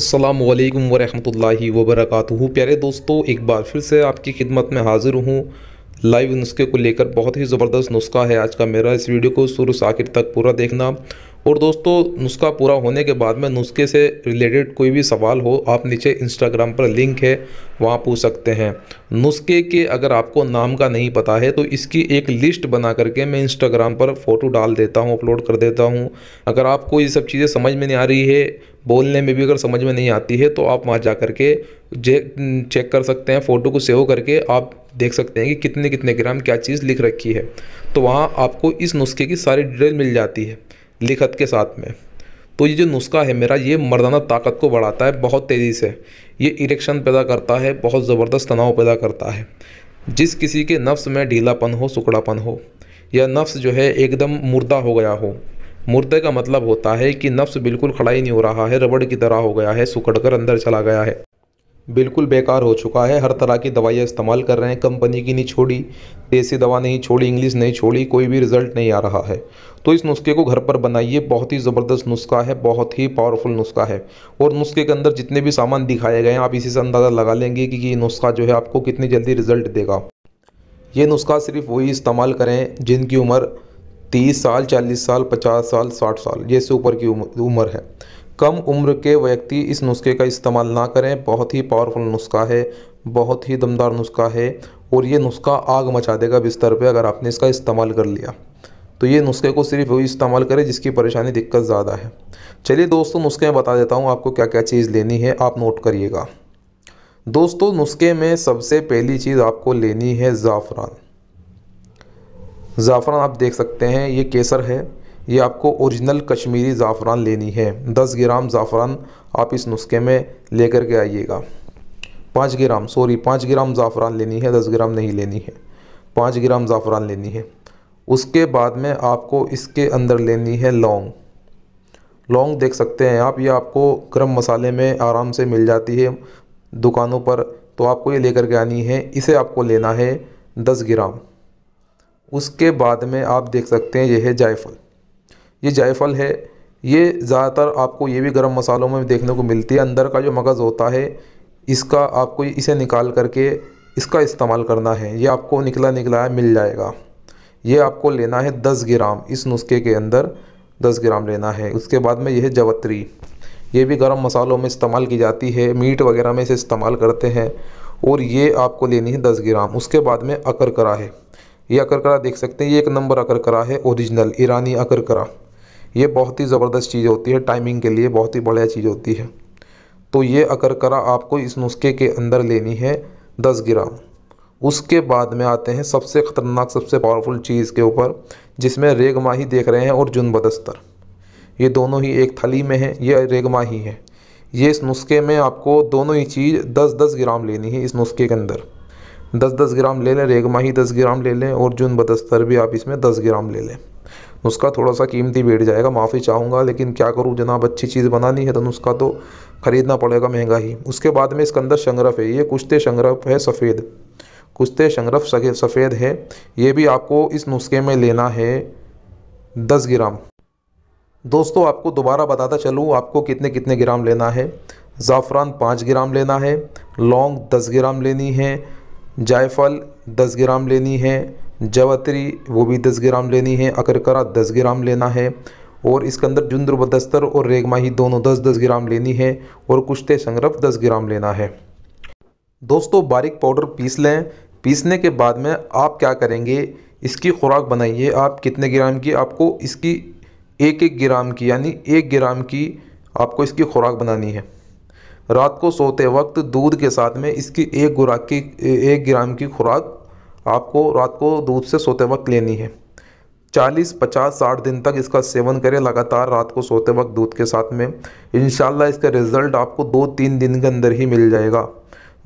अल्लाम वरहमल वबरक प्यारे दोस्तों एक बार फिर से आपकी खिदमत में हाज़िर हूँ लाइव नुस्खे को लेकर बहुत ही ज़बरदस्त नुस्खा है आज का मेरा इस वीडियो को शुरू से आखिर तक पूरा देखना और दोस्तों नुस्खा पूरा होने के बाद में नुस्खे से रिलेटेड कोई भी सवाल हो आप नीचे इंस्टाग्राम पर लिंक है वहाँ पूछ सकते हैं नुस्खे के अगर आपको नाम का नहीं पता है तो इसकी एक लिस्ट बना करके मैं इंस्टाग्राम पर फ़ोटो डाल देता हूँ अपलोड कर देता हूँ अगर आपको ये सब चीज़ें समझ में नहीं आ रही है बोलने में भी अगर समझ में नहीं आती है तो आप वहाँ जा करके जे चेक कर सकते हैं फ़ोटो को सेव करके आप देख सकते हैं कि कितने कितने ग्राम क्या चीज़ लिख रखी है तो वहाँ आपको इस नुस्खे की सारी डिटेल मिल जाती है लिखत के साथ में तो ये जो नुस्खा है मेरा ये मर्दाना ताकत को बढ़ाता है बहुत तेज़ी से ये इरेक्शन पैदा करता है बहुत ज़बरदस्त तनाव पैदा करता है जिस किसी के नफ्स में ढीलापन हो सुखड़ापन हो या नफ्स जो है एकदम मुर्दा हो गया हो मुर्दे का मतलब होता है कि नफ्स बिल्कुल खड़ा ही नहीं हो रहा है रबड़ की तरह हो गया है सुकड़ कर अंदर चला गया है बिल्कुल बेकार हो चुका है हर तरह की दवाइयाँ इस्तेमाल कर रहे हैं कंपनी की नहीं छोड़ी देसी दवा नहीं छोड़ी इंग्लिश नहीं छोड़ी कोई भी रिज़ल्ट नहीं आ रहा है तो इस नुस्खे को घर पर बनाइए बहुत ही ज़बरदस्त नुस्खा है बहुत ही पावरफुल नुस्खा है और नुस्खे के अंदर जितने भी सामान दिखाए गए हैं आप इसी से अंदाज़ा लगा लेंगे कि ये नुस्खा जो है आपको कितनी जल्दी रिज़ल्ट देगा ये नुस्खा सिर्फ वही इस्तेमाल करें जिनकी उम्र तीस साल चालीस साल पचास साल साठ साल जैसे ऊपर की उम्र है कम उम्र के व्यक्ति इस नुस्खे का इस्तेमाल ना करें बहुत ही पावरफुल नुस्खा है बहुत ही दमदार नुस्खा है और ये नुस्खा आग मचा देगा बिस्तर पे अगर आपने इसका इस्तेमाल कर लिया तो ये नुस्खे को सिर्फ वही इस्तेमाल करें जिसकी परेशानी दिक्कत ज़्यादा है चलिए दोस्तों नुस्खे में बता देता हूँ आपको क्या क्या चीज़ लेनी है आप नोट करिएगा दोस्तों नुस्खे में सबसे पहली चीज़ आपको लेनी है ज़ाफ़रान ज़ाफ़रान आप देख सकते हैं ये केसर है ये आपको ओरिजिनल कश्मीरी ज़ाफ़रान लेनी है 10 ग्राम ज़ाफ़रान आप इस नुस्खे में लेकर के आइएगा पाँच ग्राम सॉरी पाँच ग्राम ज़ाफ़रान लेनी है दस ग्राम नहीं लेनी है पाँच ग्राम ज़ाफ़रान लेनी है उसके बाद में आपको इसके अंदर लेनी है लौंग लौंग देख सकते हैं आप ये आपको गर्म मसाले में आराम से मिल जाती है दुकानों पर तो आपको ये लेकर के आनी है इसे आपको लेना है दस ग्राम उसके बाद में आप देख सकते हैं यह है जायफल ये जायफल है ये ज़्यादातर आपको ये भी गर्म मसालों में देखने को मिलती है अंदर का जो मगज़ होता है इसका आपको इसे निकाल करके इसका इस्तेमाल करना है ये आपको निकला निकला मिल जाएगा ये आपको लेना है दस ग्राम इस नुस्खे के अंदर दस ग्राम लेना है उसके बाद में यह जवत्री ये भी गर्म मसालों में इस्तेमाल की जाती है मीट वगैरह में इसे इस्तेमाल करते हैं और ये आपको लेनी है दस ग्राम उसके बाद में अकरकरा है ये अकरकरा देख सकते हैं ये एक नंबर अकरकरा है ओरिजिनल ईरानी अकरकरा ये बहुत ही ज़बरदस्त चीज़ होती है टाइमिंग के लिए बहुत ही बढ़िया चीज़ होती है तो ये अकर करा आपको इस नुस्खे के अंदर लेनी है दस ग्राम उसके बाद में आते हैं सबसे ख़तरनाक सबसे पावरफुल चीज़ के ऊपर जिसमें रेगमाही देख रहे हैं और जुन बदस्तर ये दोनों ही एक थली में है ये रेगमाही है ये इस नुस्खे में आपको दोनों ही चीज़ दस दस ग्राम लेनी है इस नुस्खे के अंदर दस दस ग्राम ले लें रेगमाही दस ग्राम ले लें और जुन बदस्तर भी आप इसमें दस ग्राम ले लें नुस्खा थोड़ा सा कीमती बैठ जाएगा माफ़ी चाहूँगा लेकिन क्या करूँ जनाब अच्छी चीज़ बनानी है तो नुस्खा तो ख़रीदना पड़ेगा महंगा ही उसके बाद में इसके अंदर संग्रफ है ये कुश्ते संग्रफ है सफ़ेद कुश्ते संग्रफ सफ़ेद है ये भी आपको इस नुस्खे में लेना है दस ग्राम दोस्तों आपको दोबारा बताता चलूँ आपको कितने कितने ग्राम लेना है ज़ाफ़रान पाँच ग्राम लेना है लौंग दस ग्राम लेनी है जायफल दस ग्राम लेनी है जवातरी वो भी दस ग्राम लेनी है अकरकरा दस ग्राम लेना है और इसके अंदर जुंद्र बदस्तर और रेगमाही दोनों दस दस ग्राम लेनी है और कुश्ते संग्रफ दस ग्राम लेना है दोस्तों बारीक पाउडर पीस लें पीसने के बाद में आप क्या करेंगे इसकी खुराक बनाइए आप कितने ग्राम की आपको इसकी एक एक ग्राम की यानी एक ग्राम की आपको इसकी खुराक बनानी है रात को सोते वक्त दूध के साथ में इसकी एक गुराक की एक ग्राम की खुराक आपको रात को दूध से सोते वक्त लेनी है 40, 50, 60 दिन तक इसका सेवन करें लगातार रात को सोते वक्त दूध के साथ में इन इसका रिज़ल्ट आपको दो तीन दिन के अंदर ही मिल जाएगा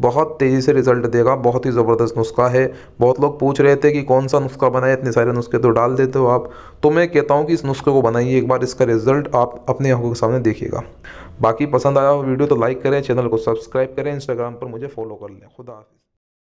बहुत तेज़ी से रिज़ल्ट देगा बहुत ही ज़बरदस्त नुस्खा है बहुत लोग पूछ रहे थे कि कौन सा नुस्खा बनाए इतने सारे नुस्खे तो डाल देते हो आप तो मैं कहता हूँ कि इस नुस्खे को बनाइए एक बार इसका रिज़ल्ट आप अपने आँखों के सामने देखिएगा बाकी पसंद आया हो वीडियो तो लाइक करें चैनल को सब्सक्राइब करें इंस्टाग्राम पर मुझे फॉलो कर लें खुदा